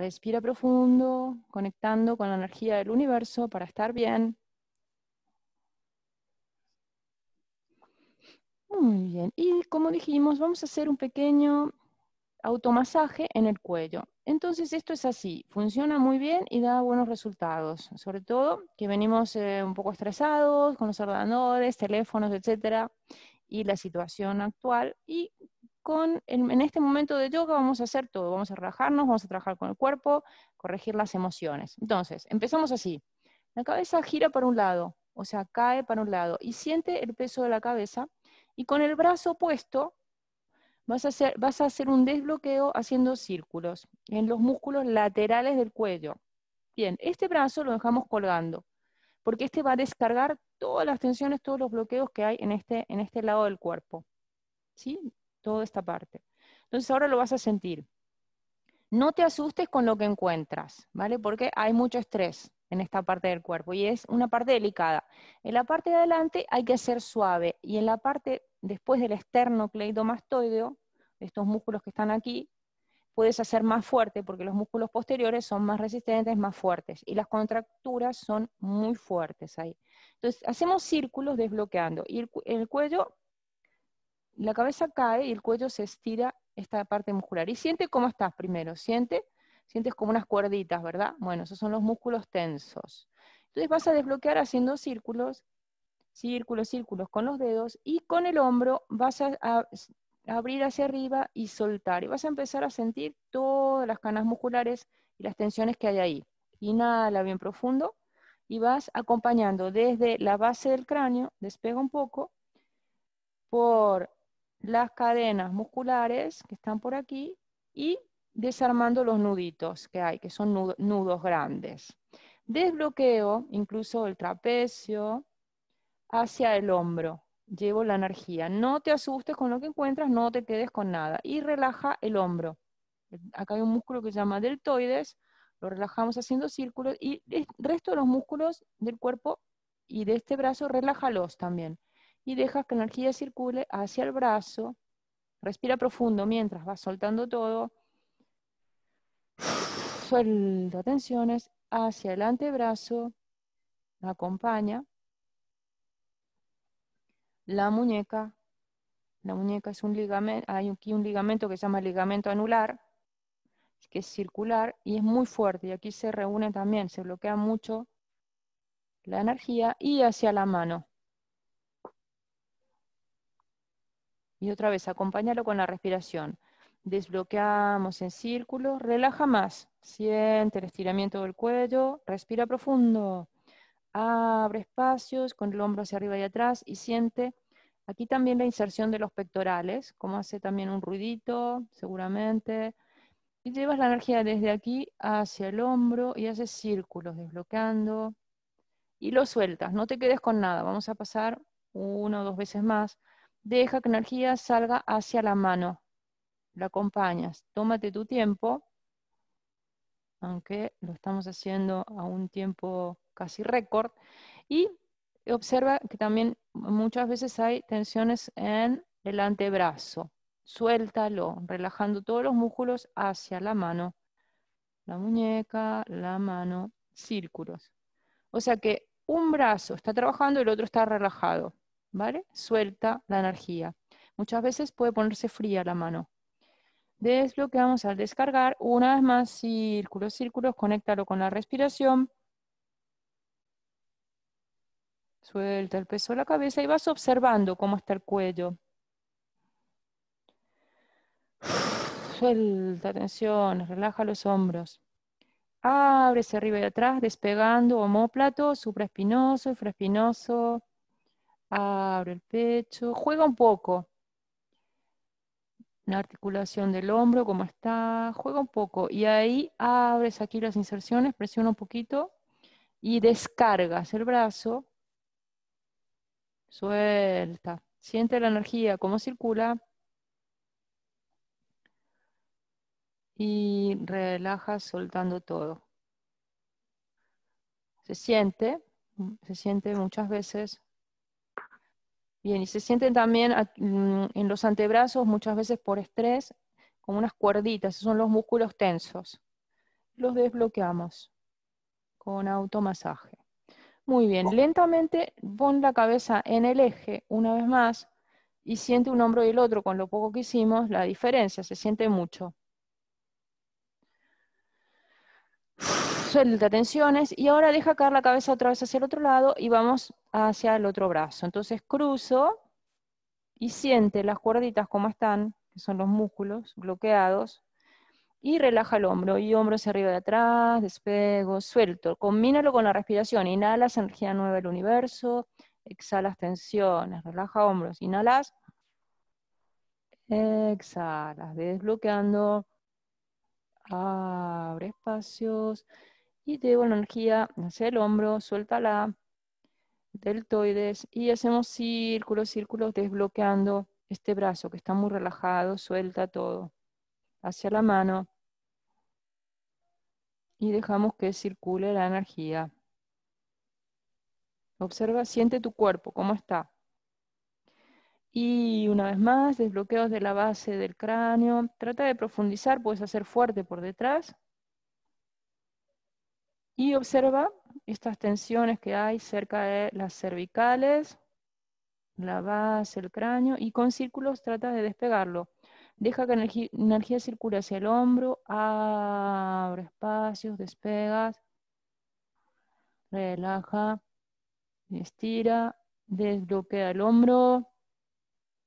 Respira profundo, conectando con la energía del universo para estar bien. Muy bien. Y como dijimos, vamos a hacer un pequeño automasaje en el cuello. Entonces esto es así, funciona muy bien y da buenos resultados, sobre todo que venimos eh, un poco estresados con los ordenadores, teléfonos, etcétera, y la situación actual y en, este momento de yoga vamos a hacer todo, vamos a relajarnos, vamos a trabajar con el cuerpo, corregir las emociones. Entonces, empezamos así. La cabeza gira para un lado, o sea, cae para un lado y siente el peso de la cabeza y con el brazo opuesto vas a hacer, un desbloqueo haciendo círculos en los músculos laterales del cuello. Bien, este brazo lo dejamos colgando porque este va a descargar todas las tensiones, todos los bloqueos que hay en este, en este lado del cuerpo. ¿Sí? toda esta parte. Entonces ahora lo vas a sentir. No te asustes con lo que encuentras, ¿vale? Porque hay mucho estrés en esta parte del cuerpo y es una parte delicada. En la parte de adelante hay que ser suave y en la parte después del externo estos músculos que están aquí, puedes hacer más fuerte porque los músculos posteriores son más resistentes, más fuertes y las contracturas son muy fuertes ahí. Entonces, hacemos círculos desbloqueando y el cuello la cabeza cae y el cuello se estira esta parte muscular. Y siente cómo estás primero, siente, sientes como unas cuerditas, ¿verdad? Bueno, esos son los músculos tensos. Entonces vas a desbloquear haciendo círculos, círculos, círculos con los dedos y con el hombro vas a, abrir hacia arriba y soltar. Y vas a empezar a sentir todas las canas musculares y las tensiones que hay ahí. Inhala bien profundo y vas acompañando desde la base del cráneo, despega un poco, por las cadenas musculares que están por aquí y desarmando los nuditos que hay, que son nudos grandes. Desbloqueo incluso el trapecio hacia el hombro. Llevo la energía. No te asustes con lo que encuentras, no te quedes con nada. Y relaja el hombro. Acá hay un músculo que se llama deltoides. Lo relajamos haciendo círculos y el resto de los músculos del cuerpo y de este brazo, relájalos también y dejas que la energía circule hacia el brazo. Respira profundo mientras vas soltando todo. Suelta tensiones hacia el antebrazo. Acompaña. La muñeca. La muñeca es un ligamento, hay aquí un ligamento que se llama ligamento anular, que es circular y es muy fuerte. Y aquí se reúne también, se bloquea mucho la energía y hacia la mano. Y otra vez, acompáñalo con la respiración. Desbloqueamos en círculo, relaja más. Siente el estiramiento del cuello, respira profundo. Abre espacios con el hombro hacia arriba y atrás y siente aquí también la inserción de los pectorales, como hace también un ruidito, seguramente. Y llevas la energía desde aquí hacia el hombro y haces círculos, desbloqueando. Y lo sueltas, no te quedes con nada. Vamos a pasar una o dos veces más Deja que energía salga hacia la mano. La acompañas. Tómate tu tiempo, aunque lo estamos haciendo a un tiempo casi récord. Y observa que también muchas veces hay tensiones en el antebrazo. Suéltalo, relajando todos los músculos hacia la mano. La muñeca, la mano, círculos. O sea que un brazo está trabajando y el otro está relajado. ¿vale? Suelta la energía. Muchas veces puede ponerse fría la mano. Desbloqueamos al descargar. Una vez más, círculos, círculos, conéctalo con la respiración. Suelta el peso de la cabeza y vas observando cómo está el cuello. Suelta tensión, relaja los hombros. Ábrese arriba y atrás, despegando homóplato, supraespinoso, infraespinoso, Abre el pecho, juega un poco. La articulación del hombro, cómo está, juega un poco. Y ahí abres aquí las inserciones, presiona un poquito y descargas el brazo. Suelta. Siente la energía, cómo circula. Y relajas soltando todo. Se siente, se siente muchas veces Bien, y se sienten también mm, en los antebrazos, muchas veces por estrés, como unas cuerditas, son los músculos tensos. Los desbloqueamos con automasaje. Muy bien, lentamente pon la cabeza en el eje una vez más y siente un hombro y el otro con lo poco que hicimos, la diferencia, se siente mucho. Suelta tensiones y ahora deja caer la cabeza otra vez hacia el otro lado y vamos hacia el otro brazo. Entonces cruzo y siente las cuerditas como están, que son los músculos bloqueados, y relaja el hombro, y hombros arriba de atrás, despego, suelto, combínalo con la respiración, inhalas energía nueva del universo, exhalas tensiones, relaja hombros, inhalas, exhalas, desbloqueando, abre espacios, y te la energía hacia el hombro, suéltala, deltoides y hacemos círculos, círculos desbloqueando este brazo que está muy relajado, suelta todo hacia la mano y dejamos que circule la energía. Observa, siente tu cuerpo, cómo está. Y una vez más, desbloqueos de la base del cráneo. Trata de profundizar, puedes hacer fuerte por detrás y observa estas tensiones que hay cerca de las cervicales, la base, el cráneo, y con círculos trata de despegarlo. Deja que energía, energía circule hacia el hombro, abre espacios, despegas, relaja, estira, desbloquea el hombro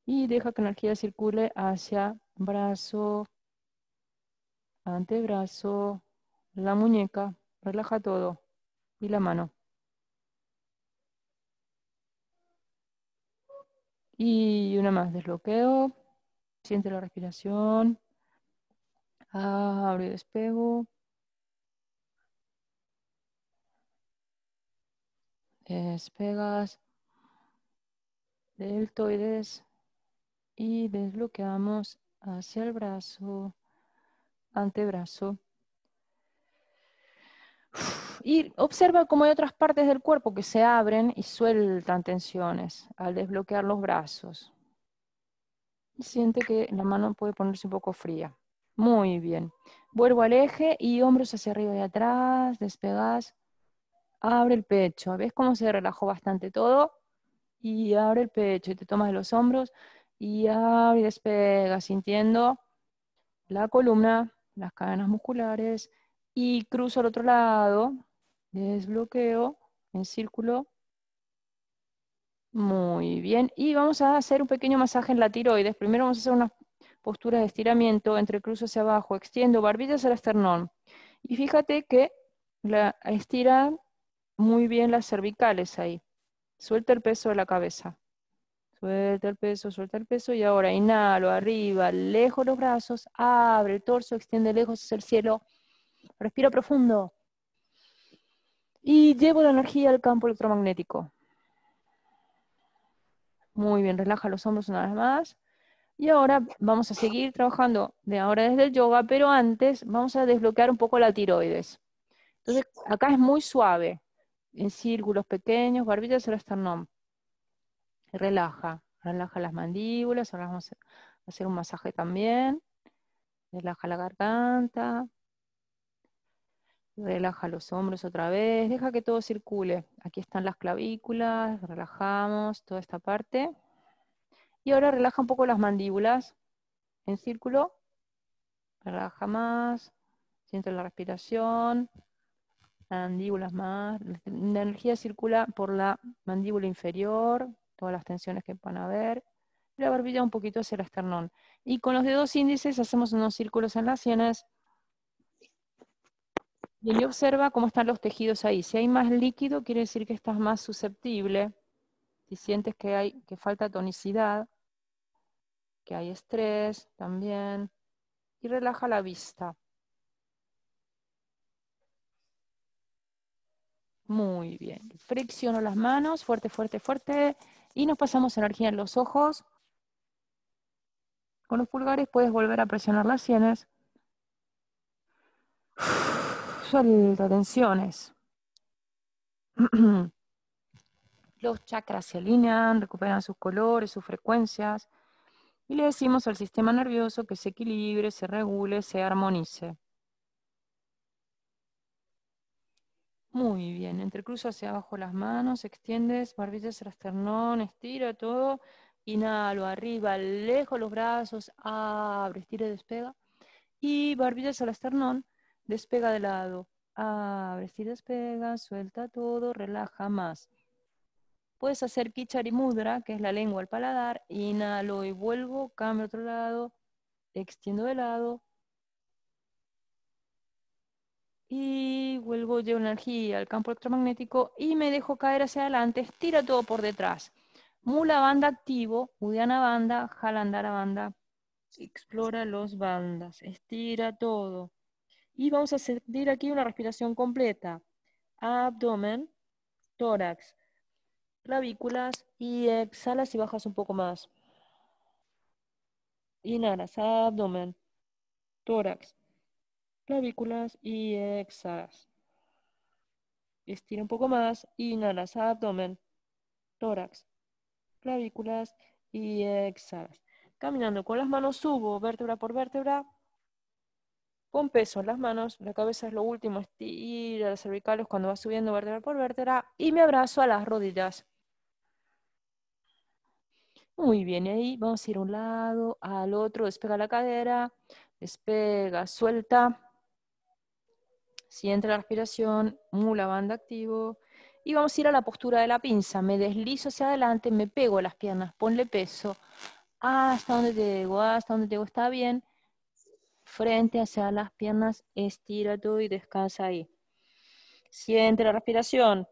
y deja que energía circule hacia brazo, antebrazo, la muñeca, Relaja todo. Y la mano. Y una más, desbloqueo. Siente la respiración. Abro y despego. Despegas. Deltoides. Y desbloqueamos hacia el brazo, antebrazo y observa cómo hay otras partes del cuerpo que se abren y sueltan tensiones al desbloquear los brazos. siente que la mano puede ponerse un poco fría. Muy bien. Vuelvo al eje y hombros hacia arriba y atrás, despegas. Abre el pecho. ¿Ves cómo se relajó bastante todo? Y abre el pecho y te tomas de los hombros y abre y despega, sintiendo la columna, las cadenas musculares y cruzo al otro lado, desbloqueo en círculo. Muy bien, y vamos a hacer un pequeño masaje en la tiroides. Primero vamos a hacer unas posturas de estiramiento, entre cruzo hacia abajo, extiendo barbillas al esternón. Y fíjate que la, estira muy bien las cervicales ahí. Suelta el peso de la cabeza. Suelta el peso, suelta el peso y ahora inhalo arriba, lejos los brazos, abre el torso, extiende lejos hacia el cielo. Respiro profundo. Y llevo la energía al campo electromagnético. Muy bien, relaja los hombros una vez más. Y ahora vamos a seguir trabajando de ahora desde el yoga, pero antes vamos a desbloquear un poco la tiroides. Entonces, acá es muy suave, en círculos pequeños, barbillas el esternón. Relaja, relaja las mandíbulas, ahora vamos a hacer un masaje también. Relaja la garganta, Relaja los hombros otra vez, deja que todo circule. Aquí están las clavículas, relajamos toda esta parte. Y ahora relaja un poco las mandíbulas en círculo. Relaja más, siente la respiración. Mandíbulas más. La energía circula por la mandíbula inferior, todas las tensiones que van a ver. La barbilla un poquito hacia el esternón. Y con los dedos índices hacemos unos círculos en las sienes y observa cómo están los tejidos ahí. Si hay más líquido, quiere decir que estás más susceptible. Si sientes que, hay, que falta tonicidad, que hay estrés también. Y relaja la vista. Muy bien. Fricciono las manos, fuerte, fuerte, fuerte. Y nos pasamos energía en los ojos. Con los pulgares puedes volver a presionar las sienes las tensiones Los chakras se alinean, recuperan sus colores, sus frecuencias, y le decimos al sistema nervioso que se equilibre, se regule, se armonice. Muy bien, entrecruzo hacia abajo las manos, extiendes, barbillas, esternón, estira todo, inhalo, arriba, lejos los brazos, abre, estira y despega, y barbillas al esternón, despega de lado, abre, si despega, suelta todo, relaja más. Puedes hacer Kichari Mudra, que es la lengua al paladar, inhalo y vuelvo, cambio a otro lado, extiendo de lado, y vuelvo llevo energía al campo electromagnético y me dejo caer hacia adelante, estira todo por detrás. Mula banda activo, Udiana banda, Jalandara banda. Explora los bandas, estira todo. Y vamos a sentir aquí una respiración completa. Abdomen, tórax, clavículas y exhalas y bajas un poco más. Inhalas, abdomen, tórax, clavículas y exhalas. Estira un poco más, inhalas, abdomen, tórax, clavículas y exhalas. Caminando con las manos subo vértebra por vértebra con peso en las manos, la cabeza es lo último, estira los cervicales cuando va subiendo vértebra por vértebra y me abrazo a las rodillas. Muy bien, y ahí vamos a ir a un lado, al otro, despega la cadera, despega, suelta. Siente la respiración, mula banda activo. Y vamos a ir a la postura de la pinza. Me deslizo hacia adelante, me pego las piernas, ponle peso. Hasta donde te llego, hasta donde te llego, está bien frente hacia las piernas, estira tú y descansa ahí. Siente la respiración.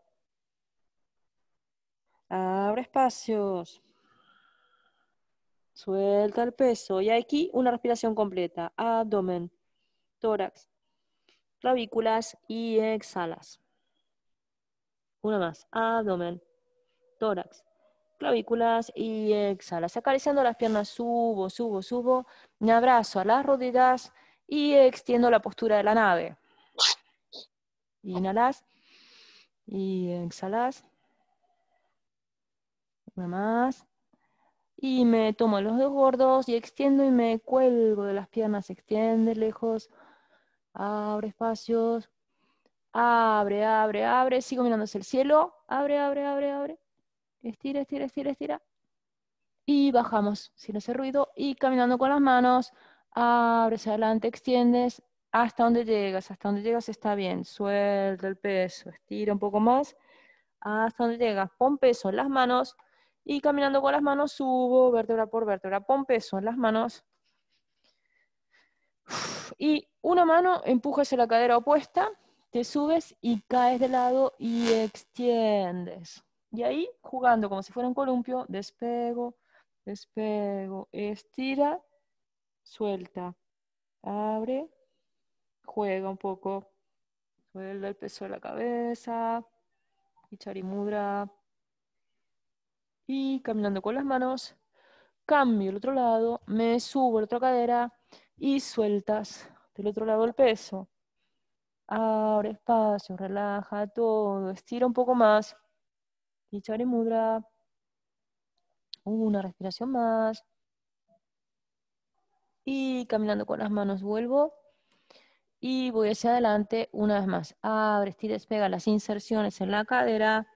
Abre espacios. Suelta el peso. Y aquí una respiración completa. Abdomen, tórax, clavículas y exhalas. Una más. Abdomen, tórax, clavículas y exhalas, acariciando las piernas, subo, subo, subo, me abrazo a las rodillas y extiendo la postura de la nave. Inhalas y exhalas. Una más. Y me tomo los dos gordos y extiendo y me cuelgo de las piernas. Extiende lejos. Abre espacios. Abre, abre, abre. Sigo mirando hacia el cielo. Abre, abre, abre, abre. Estira, estira, estira, estira. Y bajamos sin hacer ruido y caminando con las manos. Abres adelante, extiendes hasta donde llegas. Hasta donde llegas está bien. Suelta el peso, estira un poco más. Hasta donde llegas. Pon peso en las manos. Y caminando con las manos subo vértebra por vértebra. Pon peso en las manos. Y una mano empujas en la cadera opuesta, te subes y caes de lado y extiendes. Y ahí jugando como si fuera un columpio, despego, despego, estira, suelta, abre, juega un poco, suelta el peso de la cabeza, y charimudra. Y caminando con las manos, cambio el otro lado, me subo la otra cadera y sueltas del otro lado el peso. Abre espacio, relaja todo, estira un poco más. Y Mudra. Una respiración más. Y caminando con las manos vuelvo. Y voy hacia adelante una vez más. Abre, estira, despega las inserciones en la cadera.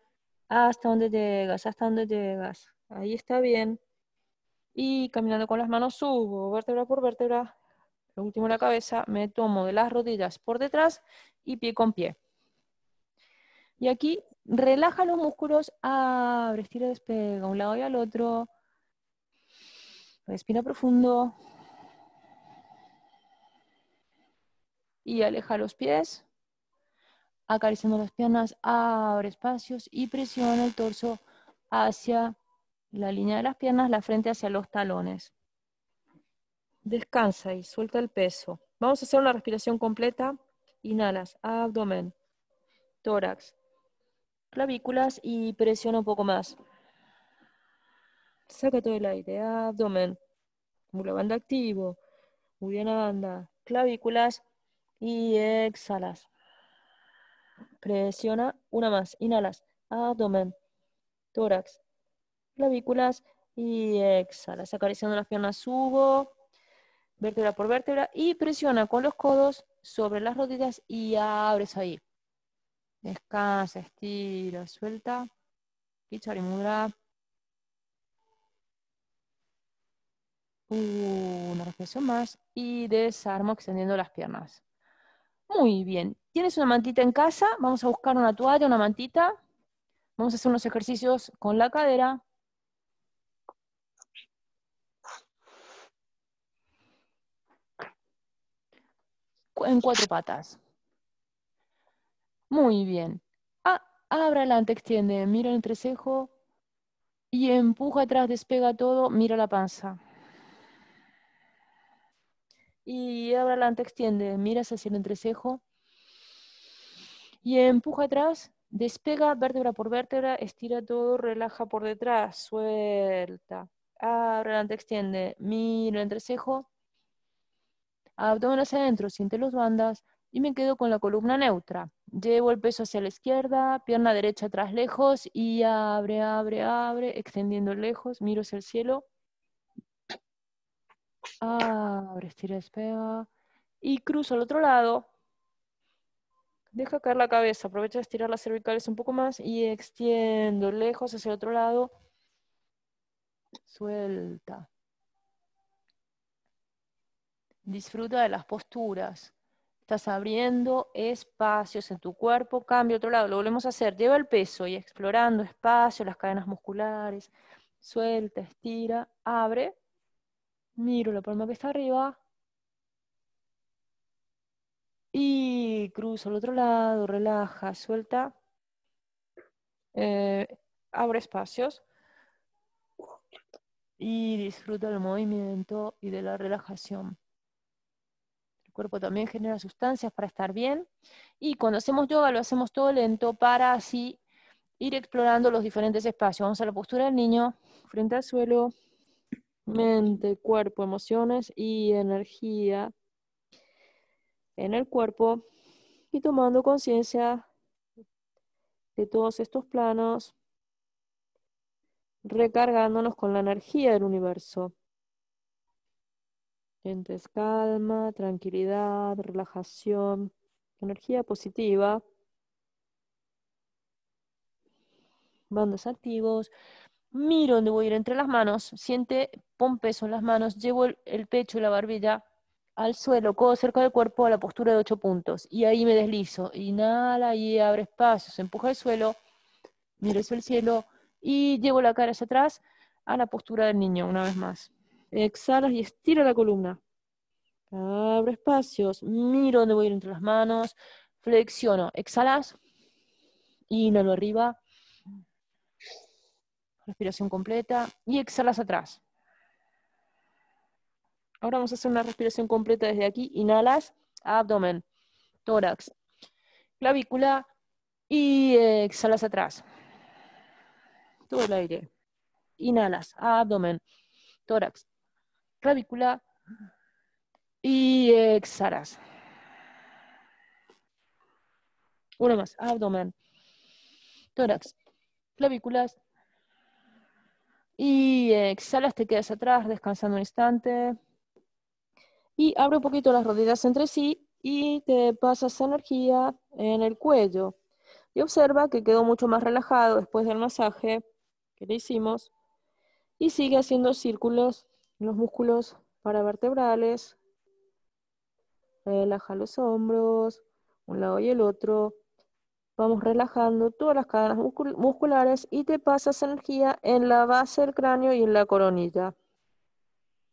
Hasta donde llegas, hasta donde llegas. Ahí está bien. Y caminando con las manos subo, vértebra por vértebra. Lo último la cabeza. Me tomo de las rodillas por detrás y pie con pie. Y aquí relaja los músculos, abre, estira, despega, a un lado y al otro. Respira profundo. Y aleja los pies. Acariciando las piernas, abre espacios y presiona el torso hacia la línea de las piernas, la frente hacia los talones. Descansa y suelta el peso. Vamos a hacer una respiración completa. Inhalas, abdomen, tórax, clavículas y presiona un poco más. Saca todo el aire, abdomen, la banda activo, muy bien la banda, clavículas y exhalas. Presiona una más, inhalas, abdomen, tórax, clavículas y exhalas. Acariciando las piernas, subo, vértebra por vértebra y presiona con los codos sobre las rodillas y abres ahí. Descansa, estira, suelta. Kichari Mudra. Uh, una respiración más y desarmo extendiendo las piernas. Muy bien. ¿Tienes una mantita en casa? Vamos a buscar una toalla, una mantita. Vamos a hacer unos ejercicios con la cadera. En cuatro patas. Muy bien. Ah, abra adelante, extiende, mira el entrecejo y empuja atrás, despega todo, mira la panza. Y abra adelante, extiende, miras hacia el entrecejo y empuja atrás, despega vértebra por vértebra, estira todo, relaja por detrás, suelta. Abre adelante, extiende, mira el entrecejo. Abdomen hacia adentro, siente los bandas y me quedo con la columna neutra. Llevo el peso hacia la izquierda, pierna derecha atrás lejos y abre, abre, abre, extendiendo lejos, miro hacia el cielo. Abre, estira, despega y cruzo al otro lado. Deja caer la cabeza, aprovecha de estirar las cervicales un poco más y extiendo lejos hacia el otro lado. Suelta. Disfruta de las posturas. Estás abriendo espacios en tu cuerpo. Cambio otro lado. Lo volvemos a hacer. Lleva el peso y explorando espacio, las cadenas musculares. Suelta, estira, abre. Miro la palma que está arriba. Y cruzo al otro lado, relaja, suelta. Eh, abre espacios. Y disfruta del movimiento y de la relajación. El cuerpo también genera sustancias para estar bien. Y cuando hacemos yoga lo hacemos todo lento para así ir explorando los diferentes espacios. Vamos a la postura del niño, frente al suelo, mente, cuerpo, emociones y energía en el cuerpo y tomando conciencia de todos estos planos, recargándonos con la energía del universo. Sientes calma, tranquilidad, relajación, energía positiva. Bandos activos. Miro dónde voy a ir entre las manos. Siente, pon peso en las manos. Llevo el, pecho y la barbilla al suelo, codo cerca del cuerpo a la postura de ocho puntos. Y ahí me deslizo. Inhala y abre espacios. Empuja el suelo. Miro hacia el cielo. Y llevo la cara hacia atrás a la postura del niño, una vez más. Exhalas y estira la columna. Abro espacios, miro dónde voy a ir entre las manos, flexiono. Exhalas, inhalo arriba, respiración completa y exhalas atrás. Ahora vamos a hacer una respiración completa desde aquí. Inhalas, abdomen, tórax, clavícula y eh, exhalas atrás. Todo el aire. Inhalas, abdomen, tórax, clavícula y exhalas. Uno más, abdomen, tórax, clavículas y exhalas, te quedas atrás descansando un instante y abre un poquito las rodillas entre sí y te pasas energía en el cuello. Y observa que quedó mucho más relajado después del masaje que le hicimos y sigue haciendo círculos los músculos paravertebrales. Relaja eh, los hombros, un lado y el otro. Vamos relajando todas las cadenas musculares y te pasas energía en la base del cráneo y en la coronilla.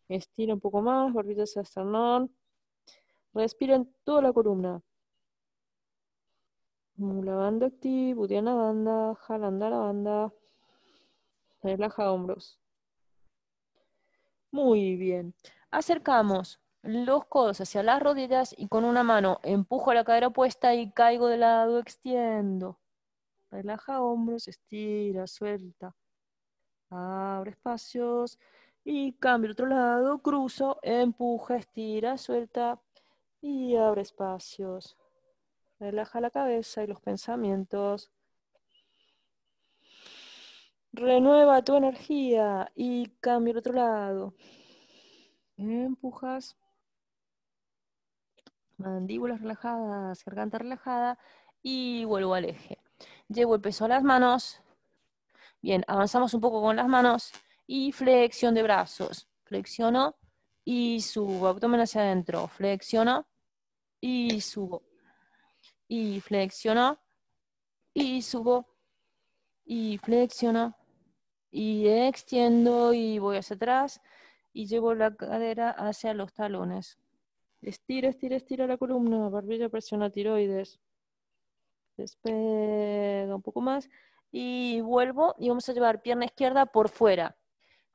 Estira un poco más, barbilla hacia el esternón. Respira en toda la columna. Mula banda activa, la banda, jalanda la banda. Relaja hombros. Muy bien. Acercamos los codos hacia las rodillas y con una mano empujo la cadera opuesta y caigo de lado, extiendo. Relaja hombros, estira, suelta. Abre espacios y cambio al otro lado, cruzo, empuja, estira, suelta y abre espacios. Relaja la cabeza y los pensamientos. Renueva tu energía y cambia al otro lado. Empujas. Mandíbulas relajadas, garganta relajada y vuelvo al eje. Llevo el peso a las manos. Bien, avanzamos un poco con las manos y flexión de brazos. Flexiono y subo. Abdomen hacia adentro. Flexiono y subo. Y flexiono y subo. Y flexiono y extiendo y voy hacia atrás y llevo la cadera hacia los talones. Estira, estira, estira la columna, barbilla, presiona tiroides. Despega un poco más y vuelvo y vamos a llevar pierna izquierda por fuera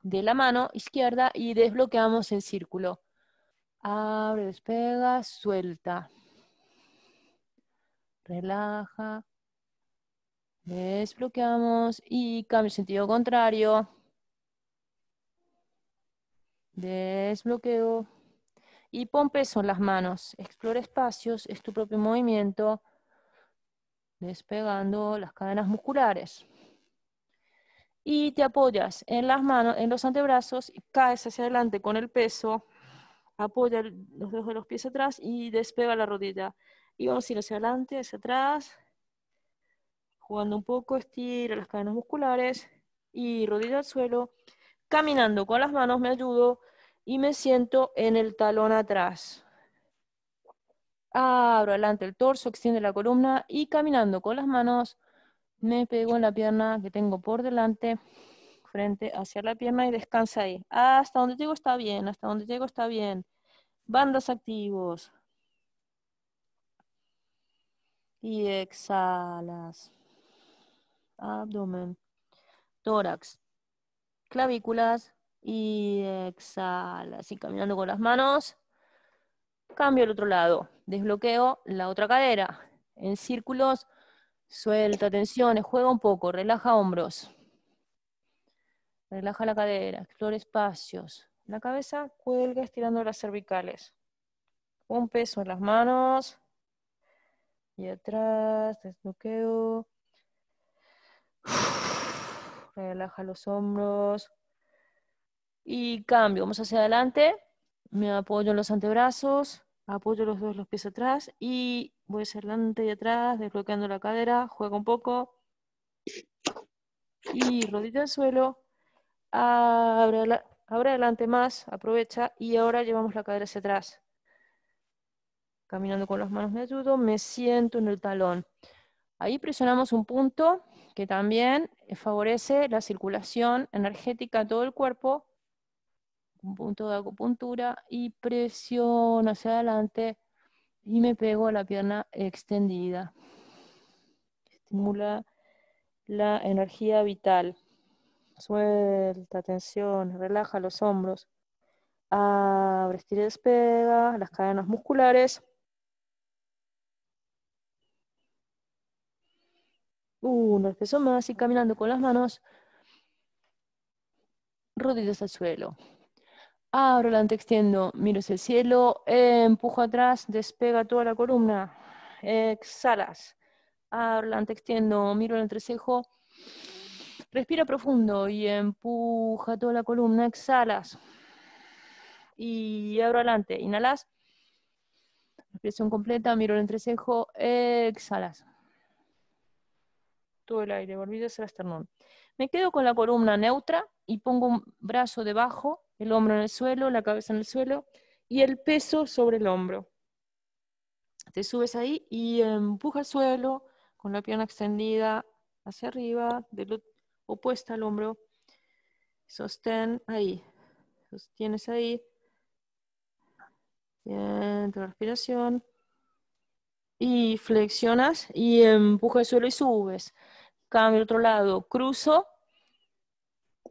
de la mano izquierda y desbloqueamos el círculo. Abre, despega, suelta. Relaja, Desbloqueamos y cambio sentido contrario. Desbloqueo. Y pon peso en las manos. Explora espacios, es tu propio movimiento. Despegando las cadenas musculares. Y te apoyas en las manos, en los antebrazos, y caes hacia adelante con el peso. Apoya los dedos de los pies atrás y despega la rodilla. Y vamos a ir hacia adelante, hacia atrás, jugando un poco, estira las cadenas musculares y rodilla al suelo. Caminando con las manos me ayudo y me siento en el talón atrás. Abro adelante el torso, extiende la columna y caminando con las manos me pego en la pierna que tengo por delante, frente hacia la pierna y descansa ahí. Hasta donde llego está bien, hasta donde llego está bien. Bandas activos. Y exhalas abdomen, tórax, clavículas y exhala. Así caminando con las manos. Cambio al otro lado. Desbloqueo la otra cadera. En círculos, suelta tensiones, juega un poco, relaja hombros. Relaja la cadera, explora espacios. La cabeza cuelga estirando las cervicales. Un peso en las manos. Y atrás, desbloqueo. Relaja los hombros. Y cambio, vamos hacia adelante. Me apoyo en los antebrazos, apoyo los dos los pies atrás y voy hacia adelante y atrás, desbloqueando la cadera, juego un poco. Y rodilla al suelo, Ahora adelante más, aprovecha y ahora llevamos la cadera hacia atrás. Caminando con las manos me ayudo, me siento en el talón. Ahí presionamos un punto que también eh, favorece la circulación energética a todo el cuerpo, un punto de acupuntura y presión hacia adelante y me pego a la pierna extendida. Estimula la energía vital. Suelta tensión, relaja los hombros. estira y despega las cadenas musculares. Uno, empezó más y caminando con las manos rodillas al suelo. Abro adelante extiendo, miro hacia el cielo, empujo atrás, despega toda la columna. Exhalas. Abro adelante extiendo, miro el entrecejo. Respira profundo y empuja toda la columna. Exhalas. Y abro adelante. Inhalas. Respiración completa, miro el entrecejo. Exhalas todo el aire, hacer esternón. Me quedo con la columna neutra y pongo un brazo debajo, el hombro en el suelo, la cabeza en el suelo y el peso sobre el hombro. Te subes ahí y empuja el suelo con la pierna extendida hacia arriba, lo opuesta al hombro. Sostén ahí. Sostienes ahí. Bien, tu respiración. Y flexionas y empuja el suelo y subes cambio otro lado, cruzo,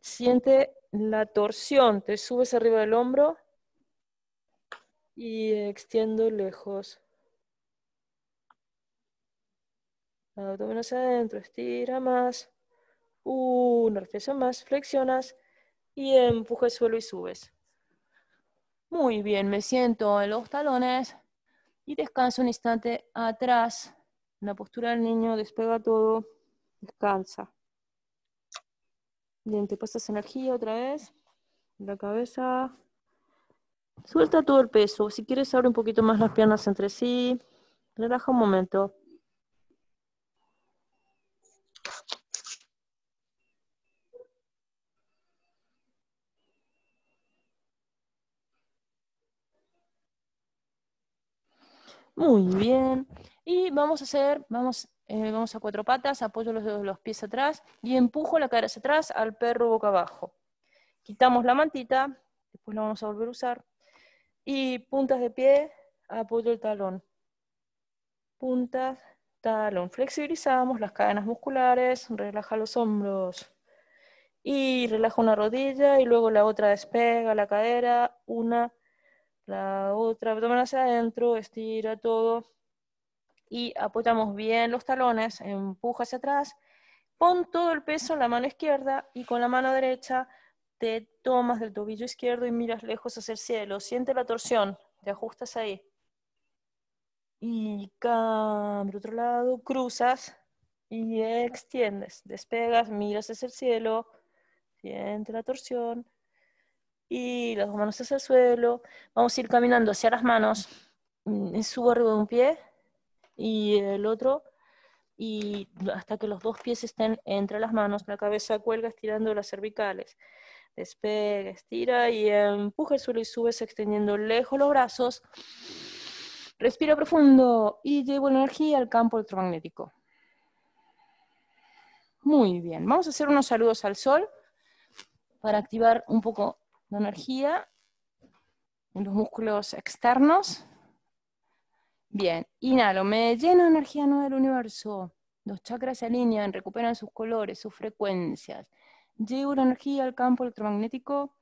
siente la torsión, te subes arriba del hombro y extiendo lejos. Abdomen hacia adentro, estira más. Una respiración más, flexionas y empuje el suelo y subes. Muy bien, me siento en los talones y descanso un instante atrás. En la postura del niño despega todo. Descansa. Bien, te pasas energía otra vez. La cabeza. Suelta todo el peso. Si quieres, abre un poquito más las piernas entre sí. Relaja un momento. Muy bien. Y vamos a hacer, vamos, eh, vamos a cuatro patas, apoyo los, los pies atrás y empujo la cara hacia atrás al perro boca abajo. Quitamos la mantita, después la vamos a volver a usar. Y puntas de pie, apoyo el talón. Puntas, talón. Flexibilizamos las cadenas musculares, relaja los hombros. Y relaja una rodilla y luego la otra despega la cadera, una, la otra, abdomen hacia adentro, estira todo y apoyamos bien los talones, empuja hacia atrás, pon todo el peso en la mano izquierda y con la mano derecha te tomas del tobillo izquierdo y miras lejos hacia el cielo, siente la torsión, te ajustas ahí. Y cambia otro lado, cruzas y extiendes, despegas, miras hacia el cielo, siente la torsión y las dos manos hacia el suelo. Vamos a ir caminando hacia las manos, mm, subo arriba de un pie, y el otro, y hasta que los dos pies estén entre las manos, la cabeza cuelga estirando las cervicales. Despega, estira y empuja el suelo y subes extendiendo lejos los brazos. Respira profundo y llevo energía al campo electromagnético. Muy bien, vamos a hacer unos saludos al sol para activar un poco de energía en los músculos externos. Bien, inhalo, me lleno de energía nueva del universo. Los chakras se alinean, recuperan sus colores, sus frecuencias. Llevo la energía al campo electromagnético,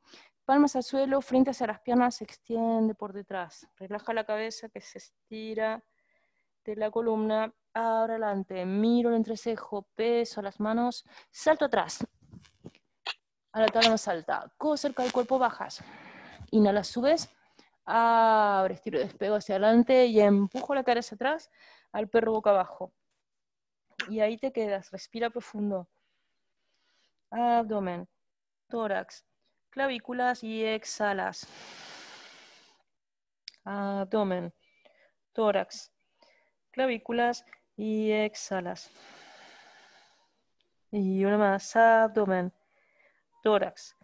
palmas al suelo, frente hacia las piernas, se extiende por detrás. Relaja la cabeza que se estira de la columna. Ahora adelante, miro el entrecejo, peso las manos, salto atrás. A la tabla más alta, cerca del cuerpo, bajas. Inhalas, subes. Abre, estiro, despego hacia adelante y empujo la cara hacia atrás al perro boca abajo. Y ahí te quedas, respira profundo. Abdomen, tórax, clavículas y exhalas. Abdomen, tórax, clavículas y exhalas. Y una más, abdomen, tórax,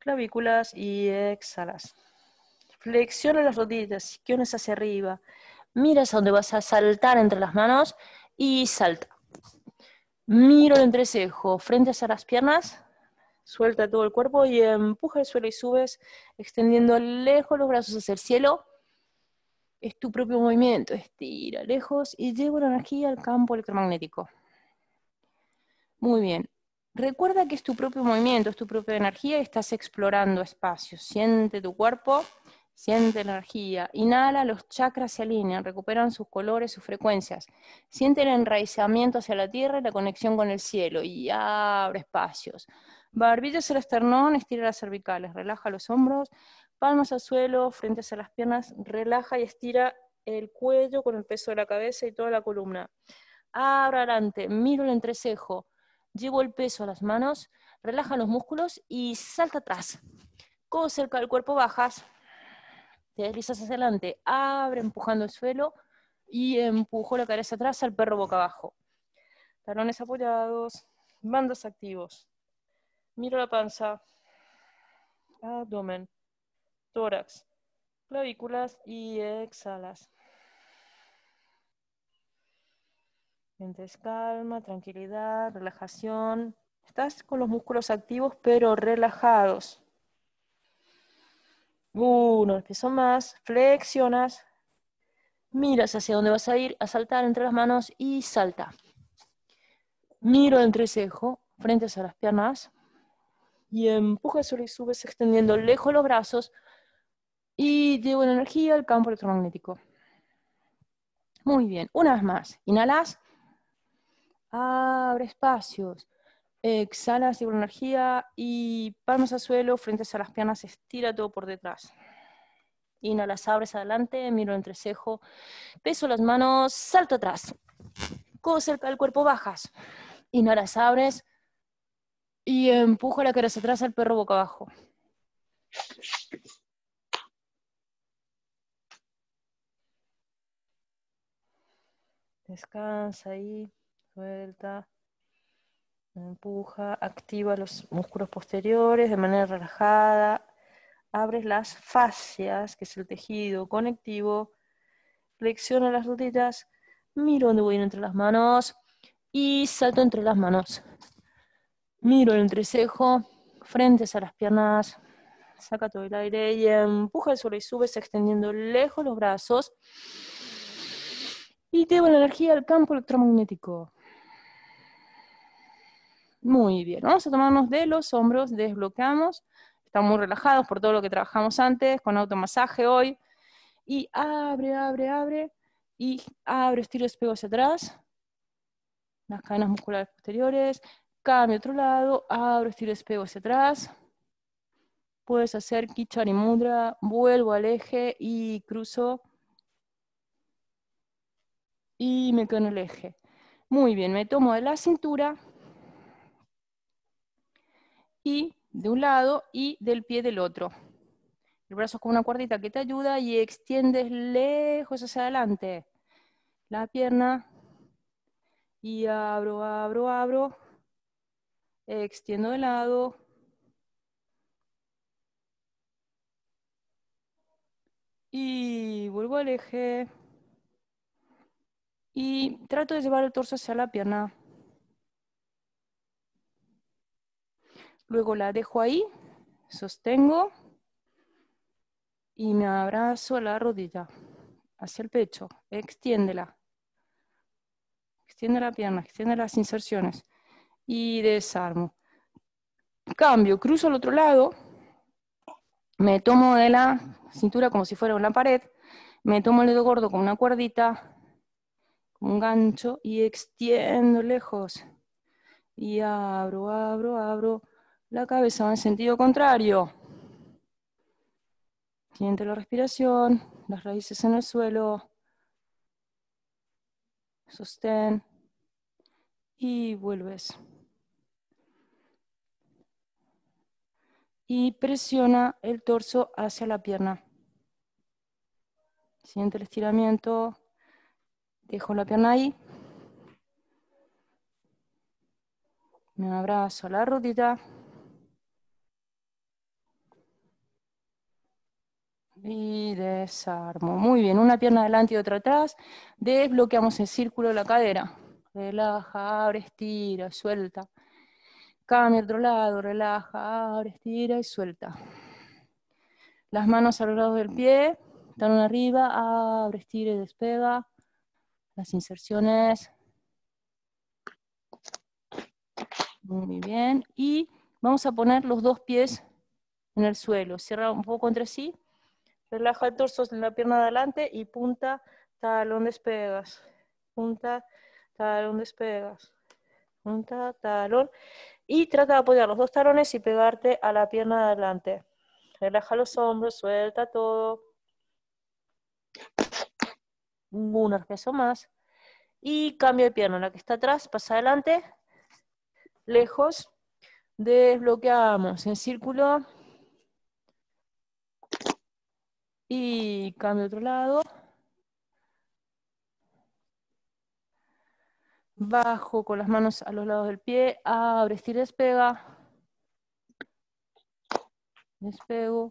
clavículas y exhalas flexiona las rodillas, isquiones hacia arriba, miras a donde vas a saltar entre las manos y salta. Miro el entrecejo, frente hacia las piernas, suelta todo el cuerpo y empuja el suelo y subes, extendiendo lejos los brazos hacia el cielo. Es tu propio movimiento, estira lejos y lleva la energía al campo electromagnético. Muy bien. Recuerda que es tu propio movimiento, es tu propia energía y estás explorando espacios. Siente tu cuerpo Siente la energía. Inhala, los chakras se alinean, recuperan sus colores, sus frecuencias. Siente el enraizamiento hacia la tierra y la conexión con el cielo. Y abre espacios. Barbillas el esternón, estira las cervicales, relaja los hombros, palmas al suelo, frente hacia las piernas, relaja y estira el cuello con el peso de la cabeza y toda la columna. Abra adelante, miro el entrecejo, llevo el peso a las manos, relaja los músculos y salta atrás. Cosa cerca del cuerpo, bajas, te deslizas hacia adelante, abre empujando el suelo y empujo la cabeza atrás al perro boca abajo. Talones apoyados, bandas activos. Miro la panza, abdomen, tórax, clavículas y exhalas. Sientes calma, tranquilidad, relajación. Estás con los músculos activos pero relajados. Uno, el son más, flexionas, miras hacia dónde vas a ir, a saltar entre las manos y salta. Miro el entrecejo, frente a las piernas, y empujas y subes extendiendo lejos los brazos y llevo la energía al campo electromagnético. Muy bien, una vez más, inhalas, abre espacios, Exhala, y la energía y palmas al suelo, frente a las piernas, estira todo por detrás. las abres adelante, miro entrecejo, peso las manos, salto atrás. Codo cerca del cuerpo, bajas. las abres y empuja la cara hacia atrás al perro boca abajo. Descansa ahí, suelta. Empuja, activa los músculos posteriores de manera relajada. Abres las fascias, que es el tejido conectivo. Flexiona las rodillas. Miro dónde voy entre las manos. Y salto entre las manos. Miro el entrecejo. Frentes a las piernas. Saca todo el aire y empuja el suelo y subes extendiendo lejos los brazos. Y te la energía al campo electromagnético. Muy bien, vamos a tomarnos de los hombros, desbloqueamos, estamos muy relajados por todo lo que trabajamos antes, con automasaje hoy. Y abre, abre, abre, y abre, estiro, despego hacia atrás, las cadenas musculares posteriores, cambio otro lado, abro, estiro, despego hacia atrás. Puedes hacer Kichari Mudra, vuelvo al eje y cruzo. Y me quedo en el eje. Muy bien, me tomo de la cintura, y de un lado y del pie del otro. El brazo es como una cuerdita que te ayuda y extiendes lejos hacia adelante la pierna y abro, abro, abro, extiendo de lado. Y vuelvo al eje. Y trato de llevar el torso hacia la pierna. Luego la dejo ahí, sostengo y me abrazo a la rodilla hacia el pecho. Extiéndela. Extiende la pierna, extiende las inserciones y desarmo. Cambio, cruzo al otro lado, me tomo de la cintura como si fuera una pared, me tomo el dedo gordo con una cuerdita, con un gancho y extiendo lejos. Y abro, abro, abro la cabeza va en sentido contrario. Siente la respiración, las raíces en el suelo. Sostén. Y vuelves. Y presiona el torso hacia la pierna. Siente el estiramiento. Dejo la pierna ahí. Me abrazo a la rodilla. Y desarmo. Muy bien, una pierna adelante y otra atrás. Desbloqueamos el círculo de la cadera. Relaja, abre, estira, suelta. Cambia otro lado, relaja, abre, estira y suelta. Las manos al lado del pie, están arriba, abre, estira y despega. Las inserciones. Muy bien. Y vamos a poner los dos pies en el suelo. Cierra un poco entre sí. Relaja el torso en la pierna de adelante y punta, talón, despegas. Punta, talón, despegas. Punta, talón. Y trata de apoyar los dos talones y pegarte a la pierna de adelante. Relaja los hombros, suelta todo. Un peso más. Y cambio de pierna. La que está atrás pasa adelante. Lejos. Desbloqueamos en círculo y cambio de otro lado. Bajo con las manos a los lados del pie. Abre, estira, despega. Despego.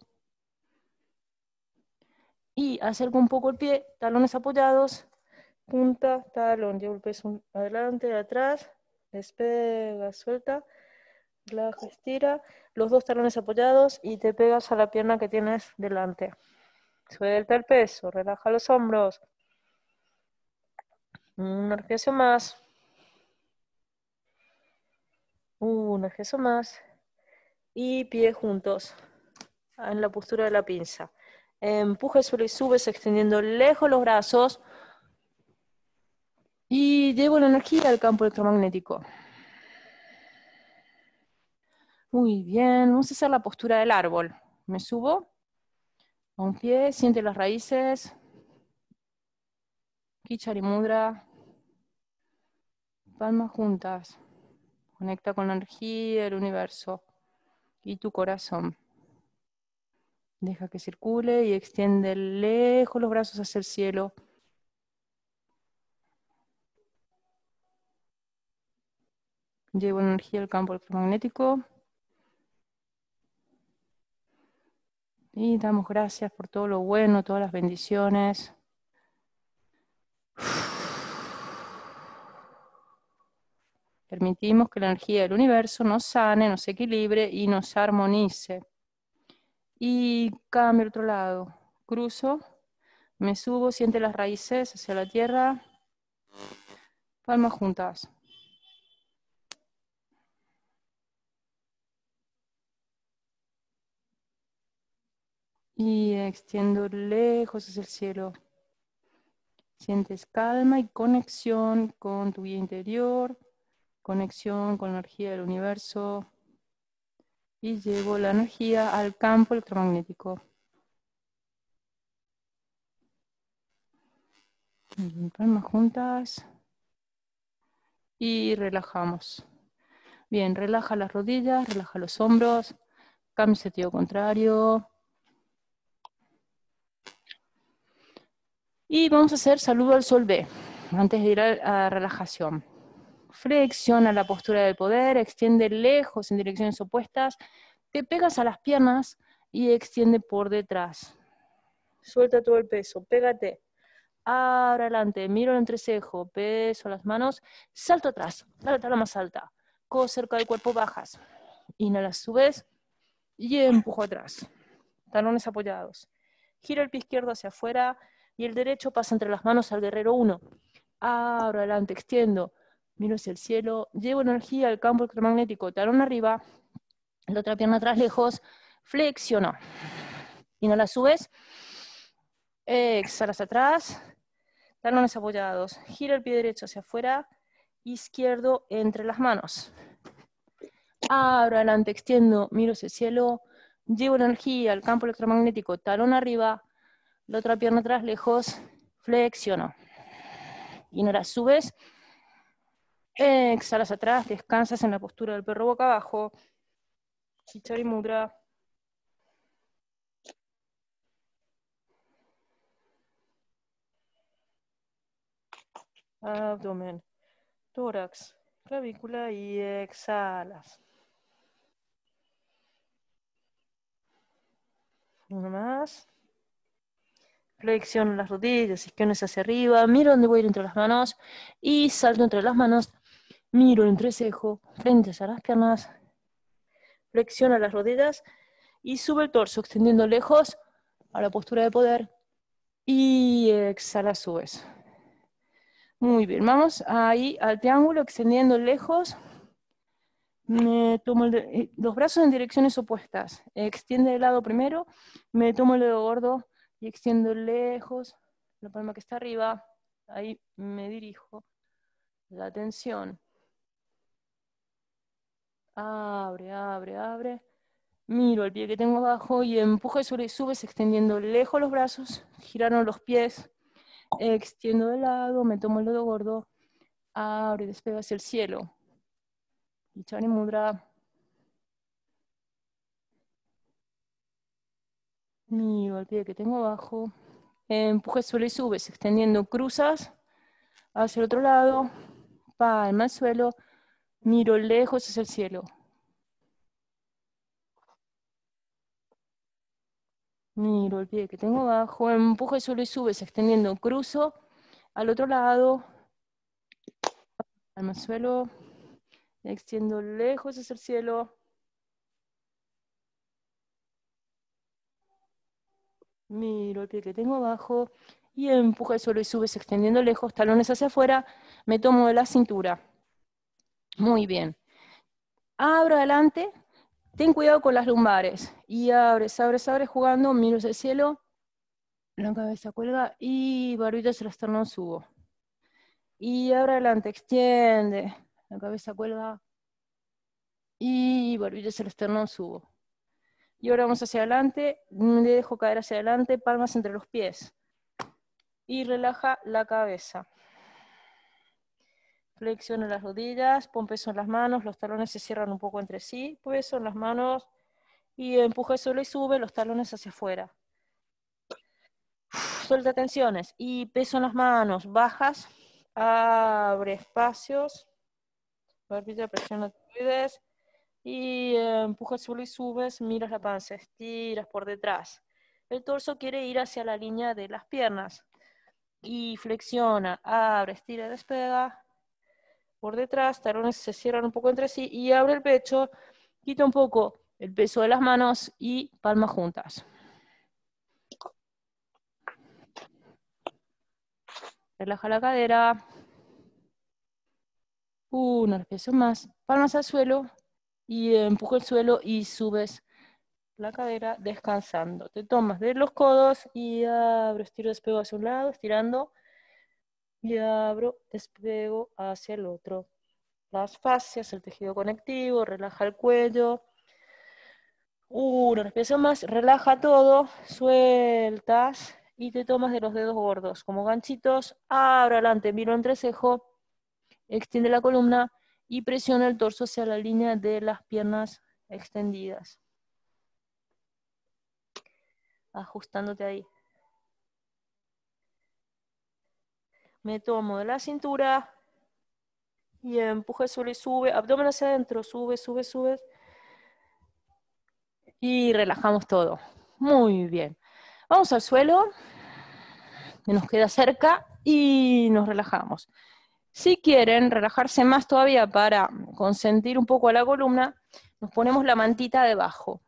Y acerco un poco el pie, talones apoyados. Punta, talón. Llevo el peso adelante, atrás. Despega, suelta. la estira. Los dos talones apoyados y te pegas a la pierna que tienes delante. Suelta el peso, relaja los hombros. Un ejercicio más. Un ejercicio más. Y pie juntos en la postura de la pinza. Empuje sobre y subes extendiendo lejos los brazos. Y llevo la energía al campo electromagnético. Muy bien, vamos a hacer la postura del árbol. Me subo, a un pie, siente las raíces. Kichari Mudra. Palmas juntas. Conecta con la energía, el universo y tu corazón. Deja que circule y extiende lejos los brazos hacia el cielo. Llevo energía al campo electromagnético. Y damos gracias por todo lo bueno, todas las bendiciones. Permitimos que la energía del universo nos sane, nos equilibre y nos armonice. Y cambio al otro lado. Cruzo, me subo, siente las raíces hacia la tierra. Palmas juntas. Y extiendo lejos hacia el cielo. Sientes calma y conexión con tu vida interior, conexión con la energía del universo. Y llevo la energía al campo electromagnético. Palmas juntas. Y relajamos. Bien, relaja las rodillas, relaja los hombros, cambio sentido contrario, Y vamos a hacer saludo al sol B, antes de ir a, relajación. Flexiona la postura del poder, extiende lejos en direcciones opuestas, te pegas a las piernas y extiende por detrás. Suelta todo el peso, pégate. Abra adelante, miro el entrecejo, peso las manos, salto atrás, la tabla más alta, codo cerca del cuerpo, bajas. Inhala, subes y empujo atrás. Talones apoyados. Giro el pie izquierdo hacia afuera, y el derecho pasa entre las manos al guerrero 1. Abro, adelante, extiendo, miro hacia el cielo, llevo energía al campo electromagnético, talón arriba, la otra pierna atrás lejos, flexiono. la subes, exhalas atrás, talones apoyados, gira el pie derecho hacia afuera, izquierdo entre las manos. Abro, adelante, extiendo, miro hacia el cielo, llevo energía al campo electromagnético, talón arriba, la otra pierna atrás, lejos, flexiono. Inhala, subes, exhalas atrás, descansas en la postura del perro boca abajo, y Mudra. Abdomen, tórax, clavícula y exhalas. Uno más flexiono las rodillas, isquiones hacia arriba, miro dónde voy a ir entre las manos y salto entre las manos, miro el entrecejo frente a las piernas, flexiono las rodillas y subo el torso extendiendo lejos a la postura de poder y exhala, subes. Muy bien, vamos ahí al triángulo extendiendo lejos. Me tomo eh, los brazos en direcciones opuestas. Extiende el lado primero, me tomo el dedo gordo y extiendo lejos la palma que está arriba, ahí me dirijo la atención. Abre, abre, abre. Miro el pie que tengo abajo y empujo y subes, extendiendo lejos los brazos, giraron los pies, extiendo de lado, me tomo el dedo gordo, abre, despego hacia el cielo. Y Mudra. Miro el pie que tengo abajo, eh, empuje, suelo y subes, extendiendo, cruzas hacia el otro lado, palma al suelo, miro lejos hacia el cielo. Miro el pie que tengo abajo, empuje, suelo y subes, extendiendo, cruzo al otro lado, palma al suelo, extiendo lejos hacia el cielo. miro el pie que tengo abajo y empuja el suelo y subes extendiendo lejos, talones hacia afuera, me tomo de la cintura. Muy bien. Abro adelante, ten cuidado con las lumbares. Y abres, abres, abres jugando, miro el cielo, la cabeza cuelga y barbita el esternón subo. Y abro adelante, extiende, la cabeza cuelga y hacia el esternón subo. Y ahora vamos hacia adelante, le dejo caer hacia adelante, palmas entre los pies. Y relaja la cabeza. Flexiona las rodillas, pon peso en las manos, los talones se cierran un poco entre sí, peso en las manos y empuja solo y sube los talones hacia afuera. Suelta tensiones y peso en las manos, bajas, abre espacios, barbilla, presiona y eh, empujas suelo y subes, miras la panza, estiras por detrás. El torso quiere ir hacia la línea de las piernas y flexiona, abre, estira, despega por detrás, talones se cierran un poco entre sí y abre el pecho, quita un poco el peso de las manos y palmas juntas. Relaja la cadera. Una respiración más. Palmas al suelo y empujo el suelo y subes la cadera descansando. Te tomas de los codos y abro, estiro, despego hacia un lado, estirando y abro, despego hacia el otro. Las fascias, el tejido conectivo, relaja el cuello. Uno respiración más, relaja todo, sueltas y te tomas de los dedos gordos como ganchitos. Abro adelante, miro entrecejo, extiende la columna y presiona el torso hacia la línea de las piernas extendidas. Ajustándote ahí. Me tomo de la cintura y empuje y sube, abdomen hacia adentro, sube, sube, sube. Y relajamos todo. Muy bien. Vamos al suelo, que nos queda cerca y nos relajamos. Si quieren relajarse más todavía para consentir un poco a la columna, nos ponemos la mantita debajo.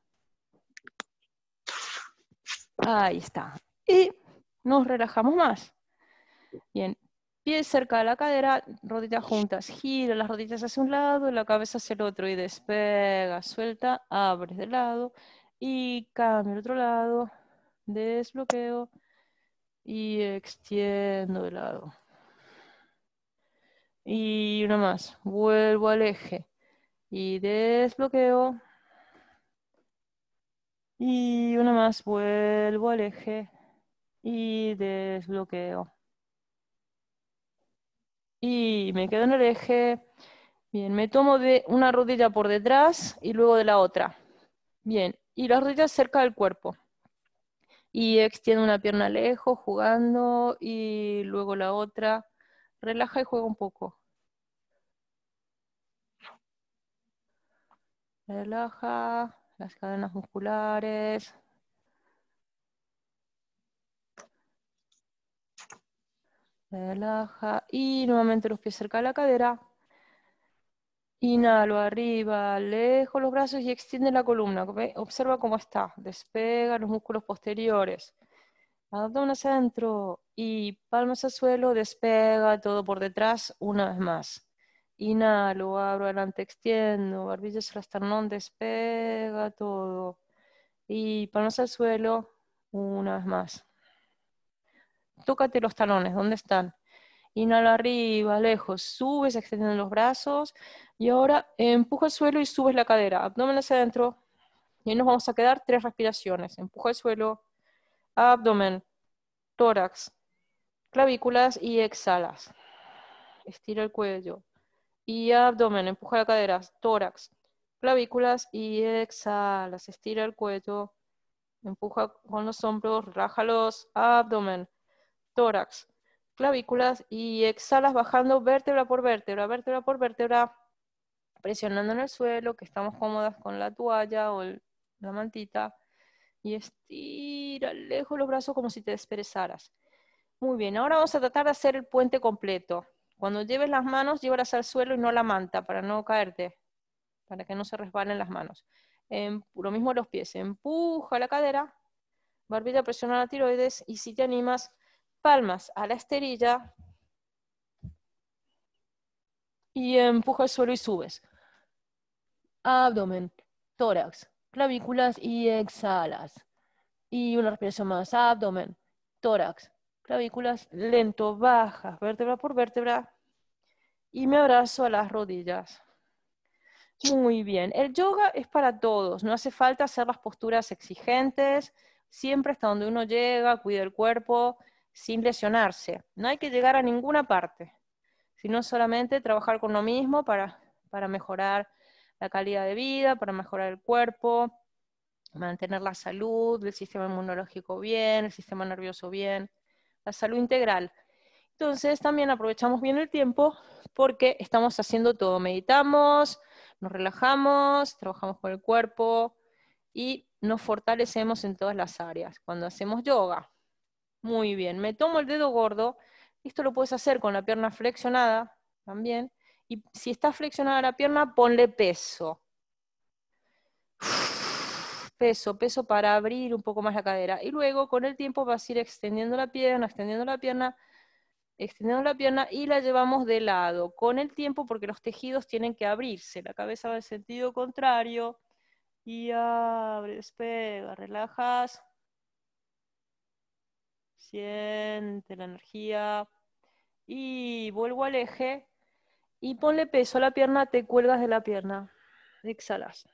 Ahí está. Y nos relajamos más. Bien, pie cerca de la cadera, rodillas juntas. Gira las rodillas hacia un lado, la cabeza hacia el otro y despega, suelta, abres de lado y cambia al otro lado, desbloqueo y extiendo de lado. Y una más. Vuelvo al eje. Y desbloqueo. Y una más. Vuelvo al eje. Y desbloqueo. Y me quedo en el eje. Bien, me tomo de una rodilla por detrás y luego de la otra. Bien, y las rodillas cerca del cuerpo. Y extiendo una pierna lejos, jugando, y luego la otra Relaja y juega un poco. Relaja las cadenas musculares. Relaja y nuevamente los pies cerca de la cadera. Inhalo arriba, lejos los brazos y extiende la columna. Observa cómo está. Despega los músculos posteriores. Abdomen hacia adentro y palmas al suelo, despega todo por detrás una vez más. Inhalo, abro, adelante, extiendo, barbilla hacia el despega todo. Y palmas al suelo una vez más. Tócate los talones, ¿dónde están? Inhalo arriba, lejos, subes, extendiendo los brazos. Y ahora empuja el suelo y subes la cadera. Abdomen hacia adentro. Y nos vamos a quedar tres respiraciones. Empuja el suelo, abdomen, tórax, clavículas y exhalas. Estira el cuello y abdomen, empuja la cadera, tórax, clavículas y exhalas. Estira el cuello, empuja con los hombros, rájalos, abdomen, tórax, clavículas y exhalas bajando vértebra por vértebra, vértebra por vértebra, presionando en el suelo, que estamos cómodas con la toalla o la mantita y estira lejos los brazos como si te desperezaras. Muy bien, ahora vamos a tratar de hacer el puente completo. Cuando lleves las manos, llévalas al suelo y no a la manta para no caerte, para que no se resbalen las manos. Em, lo mismo los pies, empuja la cadera, barbilla presiona la tiroides y si te animas, palmas a la esterilla y empuja el suelo y subes. Abdomen, tórax, clavículas y exhalas. Y una respiración más, abdomen, tórax, clavículas, lento, bajas, vértebra por vértebra. Y me abrazo a las rodillas. Muy bien. El yoga es para todos. No hace falta hacer las posturas exigentes. Siempre hasta donde uno llega, cuida el cuerpo sin lesionarse. No hay que llegar a ninguna parte, sino solamente trabajar con lo mismo para, para mejorar la calidad de vida, para mejorar el cuerpo, mantener la salud, el sistema inmunológico bien, el sistema nervioso bien, la salud integral. Entonces también aprovechamos bien el tiempo porque estamos haciendo todo, meditamos, nos relajamos, trabajamos con el cuerpo y nos fortalecemos en todas las áreas. Cuando hacemos yoga, muy bien, me tomo el dedo gordo, esto lo puedes hacer con la pierna flexionada también, y si está flexionada la pierna, ponle peso. Peso, peso para abrir un poco más la cadera. Y luego con el tiempo vas a ir extendiendo la pierna, extendiendo la pierna, extendiendo la pierna y la llevamos de lado. Con el tiempo, porque los tejidos tienen que abrirse. La cabeza va en sentido contrario. Y abre, despega, relajas. Siente la energía. Y vuelvo al eje y ponle peso a la pierna, te cuelgas de la pierna. Exhalas.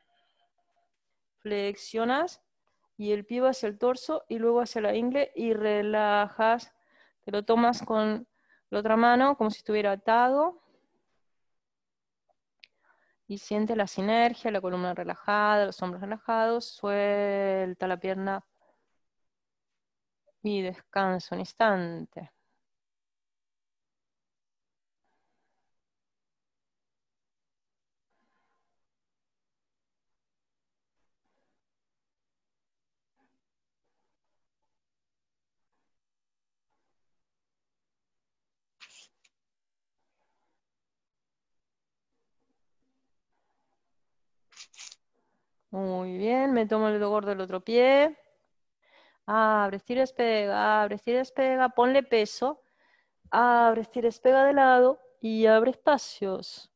Flexionas y el pie va hacia el torso y luego hacia la ingle y relajas. Te lo tomas con la otra mano como si estuviera atado. Y siente la sinergia, la columna relajada, los hombros relajados. Suelta la pierna y descansa un instante. Muy bien, me tomo el gordo del otro pie. Abre, tira, despega, Abre, tira, despega, ponle peso. Abre, estira, despega de lado y abre espacios.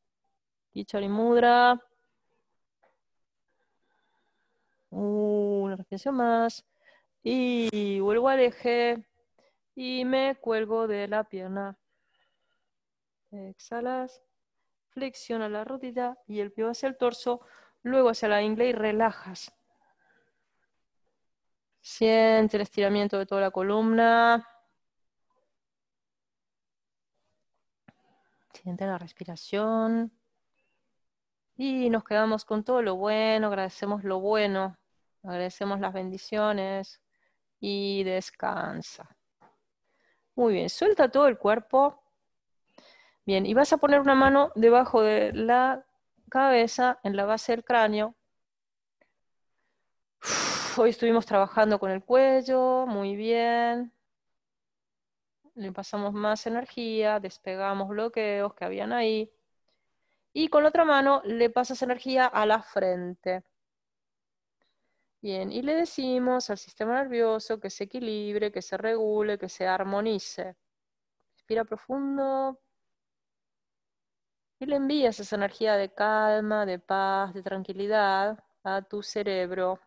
y Mudra. Una respiración más. Y vuelvo al eje y me cuelgo de la pierna. Exhalas, flexiona la rodilla y el pie hacia el torso. Luego hacia la ingle y relajas. Siente el estiramiento de toda la columna. Siente la respiración. Y nos quedamos con todo lo bueno, agradecemos lo bueno, agradecemos las bendiciones y descansa. Muy bien, suelta todo el cuerpo. Bien, y vas a poner una mano debajo de la cabeza, en la base del cráneo. hoy estuvimos trabajando con el cuello, muy bien. Le pasamos más energía, despegamos bloqueos que habían ahí. Y con la otra mano le pasas energía a la frente. Bien, y le decimos al sistema nervioso que se equilibre, que se regule, que se armonice. Respira profundo y le envías esa energía de calma, de paz, de tranquilidad a tu cerebro.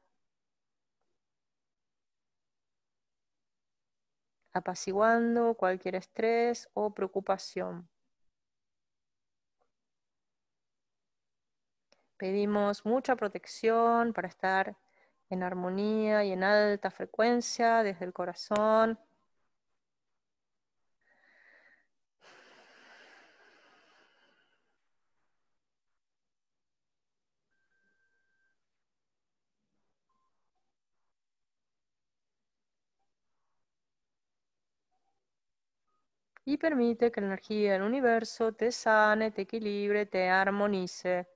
apaciguando cualquier estrés o preocupación. Pedimos mucha protección para estar en armonía y en alta frecuencia desde el corazón, y permite que la energía del universo te sane, te equilibre, te armonice.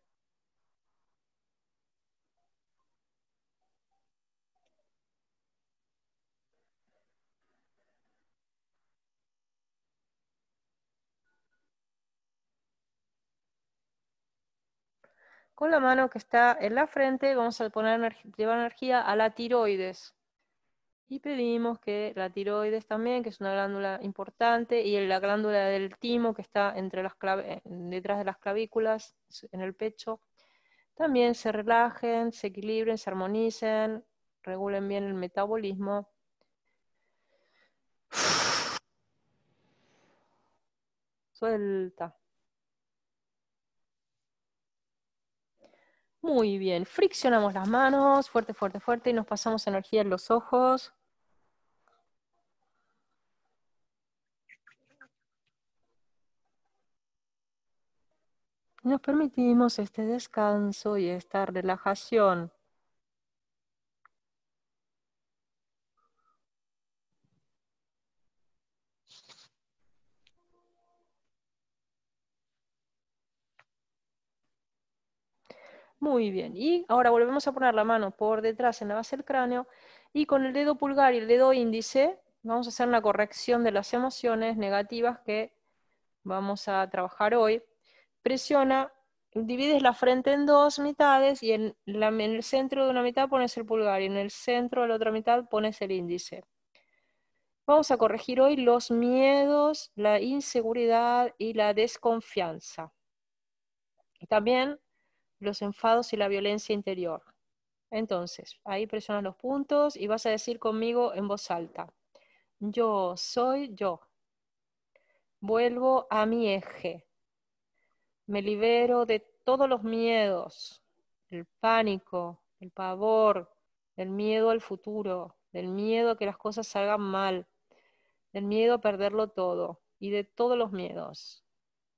Con la mano que está en la frente vamos a poner, llevar energía a la tiroides. Y pedimos que la tiroides también, que es una glándula importante, y la glándula del timo, que está entre las eh, detrás de las clavículas, en el pecho, también se relajen, se equilibren, se armonicen, regulen bien el metabolismo. Suelta. Muy bien, friccionamos las manos fuerte, fuerte, fuerte y nos pasamos energía en los ojos. Nos permitimos este descanso y esta relajación. Muy bien. Y ahora volvemos a poner la mano por detrás en la base del cráneo y con el dedo pulgar y el dedo índice vamos a hacer una corrección de las emociones negativas que vamos a trabajar hoy presiona, divides la frente en dos mitades y en, el centro de una mitad pones el pulgar y en el centro de la otra mitad pones el índice. Vamos a corregir hoy los miedos, la inseguridad y la desconfianza. también los enfados y la violencia interior. Entonces, ahí presionas los puntos y vas a decir conmigo en voz alta. Yo soy yo. Vuelvo a mi eje. Me libero de todos los miedos, el pánico, el pavor, el miedo al futuro, del miedo a que las cosas salgan mal, del miedo a perderlo todo y de todos los miedos.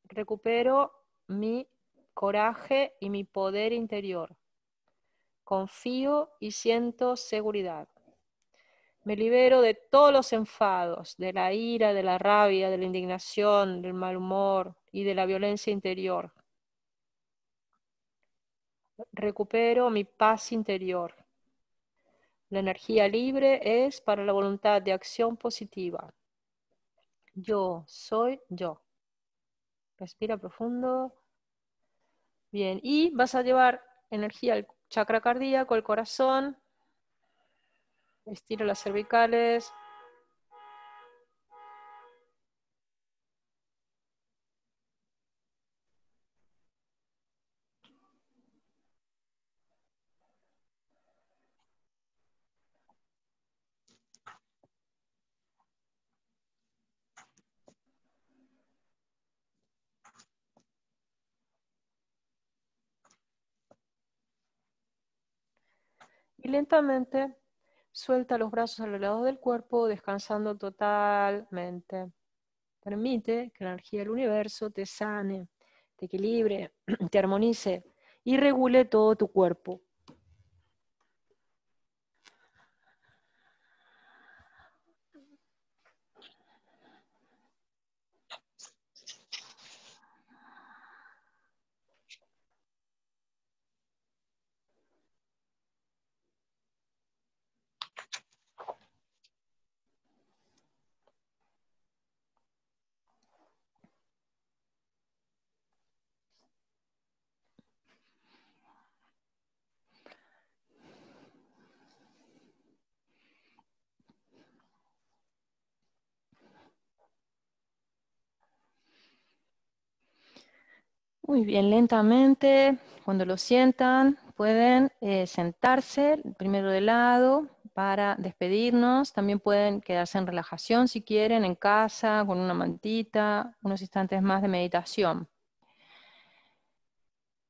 Recupero mi coraje y mi poder interior. Confío y siento seguridad. Me libero de todos los enfados, de la ira, de la rabia, de la indignación, del mal humor y de la violencia interior. Recupero mi paz interior. La energía libre es para la voluntad de acción positiva. Yo soy yo. Respira profundo. Bien, y vas a llevar energía al chakra cardíaco, el corazón, Estiro las cervicales. Y lentamente Suelta los brazos a los lados del cuerpo, descansando totalmente. Permite que la energía del universo te sane, te equilibre, te armonice y regule todo tu cuerpo. Muy bien, lentamente, cuando lo sientan, pueden eh, sentarse primero de lado para despedirnos. También pueden quedarse en relajación si quieren, en casa, con una mantita, unos instantes más de meditación.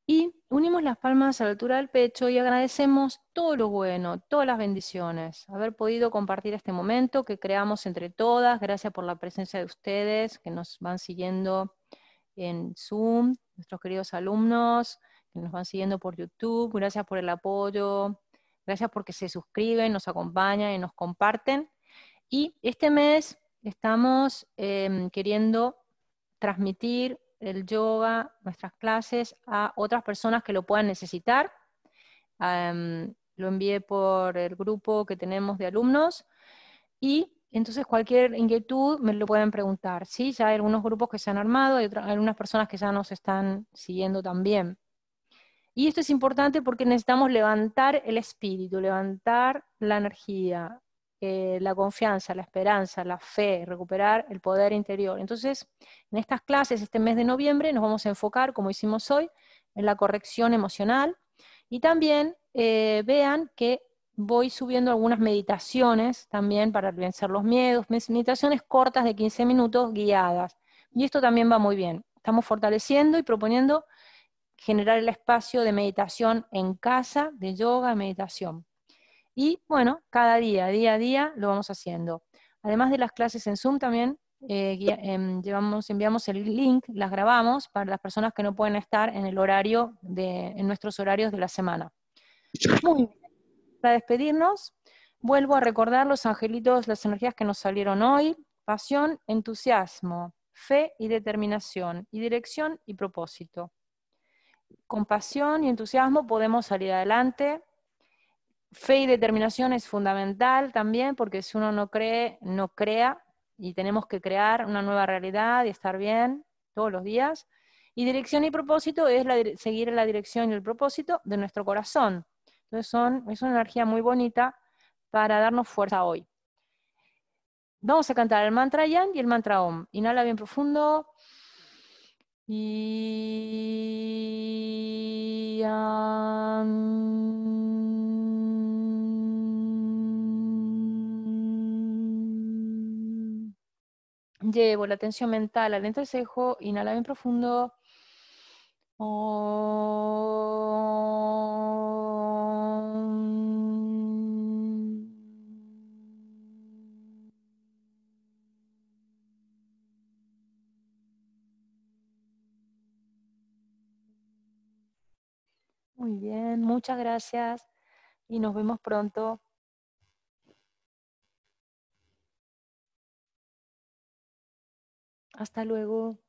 Y unimos las palmas a la altura del pecho y agradecemos todo lo bueno, todas las bendiciones, haber podido compartir este momento que creamos entre todas. Gracias por la presencia de ustedes que nos van siguiendo en Zoom, nuestros queridos alumnos que nos van siguiendo por YouTube. Gracias por el apoyo, gracias porque se suscriben, nos acompañan y nos comparten. Y este mes estamos em, queriendo transmitir el yoga, nuestras clases, a otras personas que lo puedan necesitar. lo envié por el grupo que tenemos de alumnos y entonces, cualquier inquietud me lo pueden preguntar, ¿sí? Ya hay algunos grupos que se han armado, hay, algunas personas que ya nos están siguiendo también. Y esto es importante porque necesitamos levantar el espíritu, levantar la energía, eh, la confianza, la esperanza, la fe, recuperar el poder interior. Entonces, en estas clases, este mes de noviembre, nos vamos a enfocar, como hicimos hoy, en la corrección emocional. Y también eh, vean que voy subiendo algunas meditaciones también para vencer los miedos, meditaciones cortas de 15 minutos guiadas. Y esto también va muy bien. Estamos fortaleciendo y proponiendo generar el espacio de meditación en casa, de yoga, meditación. Y bueno, cada día, día a día, lo vamos haciendo. Además de las clases en Zoom también, eh, em, llevamos, enviamos el link, las grabamos para las personas que no pueden estar en el horario, de, en nuestros horarios de la semana. Muy bien despedirnos, vuelvo a recordar los angelitos, las energías que nos salieron hoy. Pasión, entusiasmo, fe y determinación, y dirección y propósito. Con pasión y entusiasmo podemos salir adelante. Fe y determinación es fundamental también porque si uno no cree, no crea y tenemos que crear una nueva realidad y estar bien todos los días. Y dirección y propósito es la, seguir la dirección y el propósito de nuestro corazón, entonces es una energía muy bonita para darnos fuerza hoy. Vamos a cantar el mantra Yan y el mantra Om. Inhala bien profundo. Y... Llevo la atención mental al entrecejo, inhala bien profundo. Muy bien, muchas gracias y nos vemos pronto. Hasta luego.